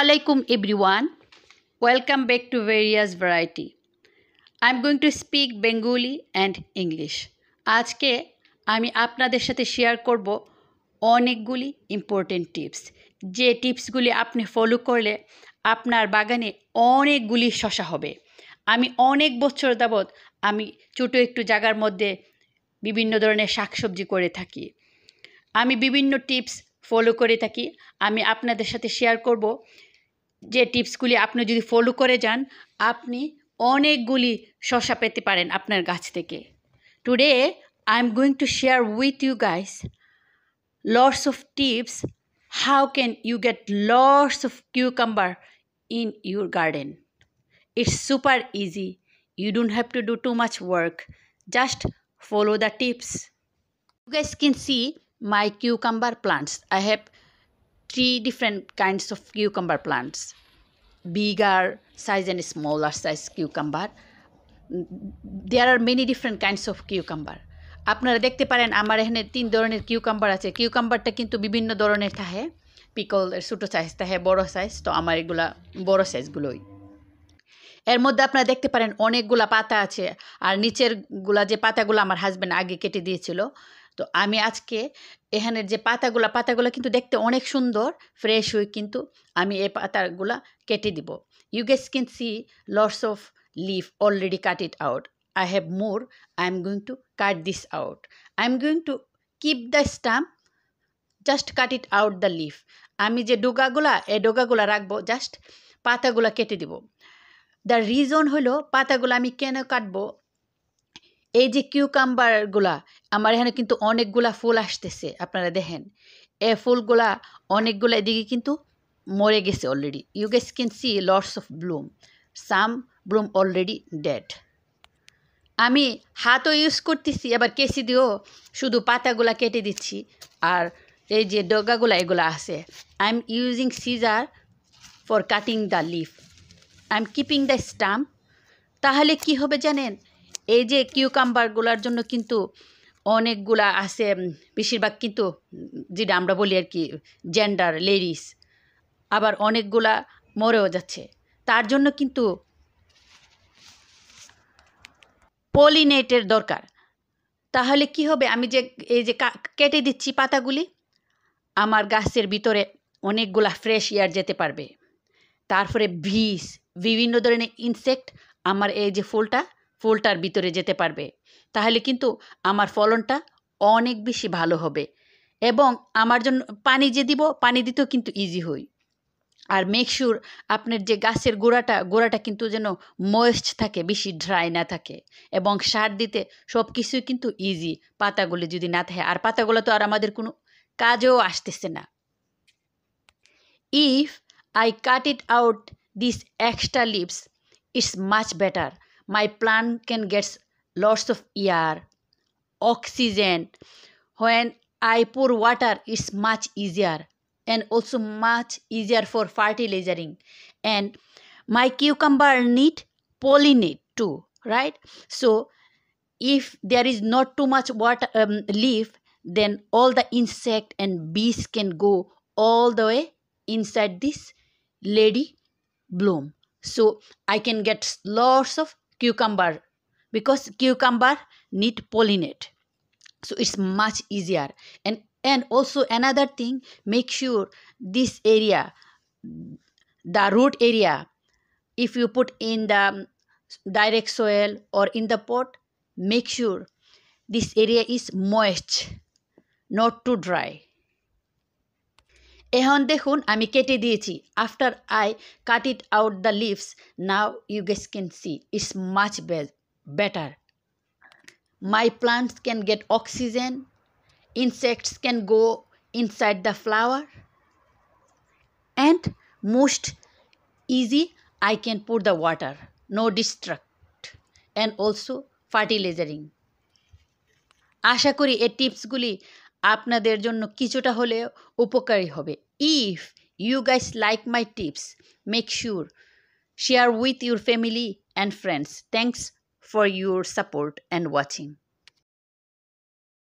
আলাইকুম everyone welcome back to various variety I am going to speak Bengali and English আজকে আমি আপনাদের সাথে শেয়ার করব অনেকগুলি ইম্পর্টেন্ট টিপস যে টিপসগুলি আপনি ফলো করলে আপনার বাগানে অনেকগুলি শশা হবে আমি অনেক বছর যাবৎ আমি ছোটো একটু জায়গার মধ্যে বিভিন্ন ধরনের শাকসবজি করে থাকি আমি বিভিন্ন টিপস ফলো করে থাকি আমি আপনাদের সাথে শেয়ার করব যে টিপসগুলি আপনি যদি ফলো করে যান আপনি অনেকগুলি শশা পেতে পারেন আপনার গাছ থেকে today I am going to share with you guys lots of tips how can you get lots of cucumber in your garden it's super easy you don't have to do too much work just follow the tips you guys can see my cucumber plants. I have three different kinds of cucumber plants. Bigger size and smaller size cucumber. There are many different kinds of cucumber. আপনারা দেখতে পারেন আমার এখানে তিন ধরনের cucumber আছে কিউকাম্বারটা কিন্তু বিভিন্ন ধরনের থাকে পিকল ছোটো সাইজ থাকে বড় সাইজ তো আমার এগুলা বড় সাইজগুলোই এর মধ্যে আপনারা দেখতে পারেন অনেকগুলা পাতা আছে আর নিচের গুলা যে পাতাগুলো আমার হাজব্যান্ড আগে কেটে দিয়েছিল তো আমি আজকে এখানের যে পাতাগুলা পাতাগুলা কিন্তু দেখতে অনেক সুন্দর ফ্রেশ হয়ে কিন্তু আমি এই পাতাগুলা কেটে দিব you guys can see lots of leave already cut it out I have more I am going to cut this out I am going to keep the stump just cut it out the leaf আমি যে ডোগাগুলা এই ডোগাগুলা রাখবো just পাতাগুলা কেটে দিব the reason হলো পাতাগুলো আমি কেন কাটবো এই যে কিউকাম্বারগুলা আমার এখানে কিন্তু অনেকগুলা ফুল আসতেছে আপনারা দেখেন এ ফুলগুলা অনেকগুলা এদিকে কিন্তু মরে গেছে already you guys can see lots of bloom some bloom already dead আমি হাতও ইউজ করতেছি আবার কেসি দিয়েও শুধু পাতাগুলা কেটে দিচ্ছি আর এই যে ডগাগুলা এগুলো আছে I am using scissor for cutting the leaf I am keeping the stump তাহলে কি হবে জানেন এই যে কিউকাম্বারগুলার জন্য কিন্তু অনেকগুলা আছে বেশিরভাগ কিন্তু যেটা আমরা বলি আর কি জেন্ডার লেডিস আবার অনেকগুলা মরেও যাচ্ছে তার জন্য কিন্তু পলিনেটের দরকার তাহলে কি হবে আমি যে এই যে কেটে দিচ্ছি পাতাগুলি আমার গাছের ভিতরে অনেকগুলা ফ্রেশ এয়ার যেতে পারবে তারপরে ভিস বিভিন্ন ধরনের ইনসেক্ট আমার এই যে ফুলটা ফুলটার ভিতরে যেতে পারবে তাহলে কিন্তু আমার ফলনটা অনেক বেশি ভালো হবে এবং আমার জন্য পানি যে দিব পানি দিতেও কিন্তু ইজি হই আর মেকশিওর আপনার যে গাছের গোড়াটা গোড়াটা কিন্তু যেন ময়েস্ট থাকে বেশি ড্রাই না থাকে এবং সার দিতে সব কিছুই কিন্তু ইজি পাতাগুলো যদি না থাকে আর পাতাগুলো তো আর আমাদের কোনো কাজেও আসতেছে না if I cut it out this extra leaves it's much better my plant can get lots of air oxygen when i pour water it's much easier and also much easier for fertilizing and my cucumber need pollinate too right so if there is not too much water um, leaf then all the insect and bees can go all the way inside this lady bloom so i can get lots of cucumber because cucumber need pollinate so it's much easier and and also another thing make sure this area the root area if you put in the um, direct soil or in the pot make sure this area is moist not too dry এখন দেখুন আমি কেটে দিয়েছি after I cut it out the leaves now you guys can see it's much better my plants can get oxygen insects can go inside the flower and most easy I can put the water no distract and also fertilizering আশা করি এই টিপসগুলি আপনাদের জন্য কিছুটা হলেও উপকারী হবে If you guys like my tips, make sure share with your family and friends. Thanks for your support and watching.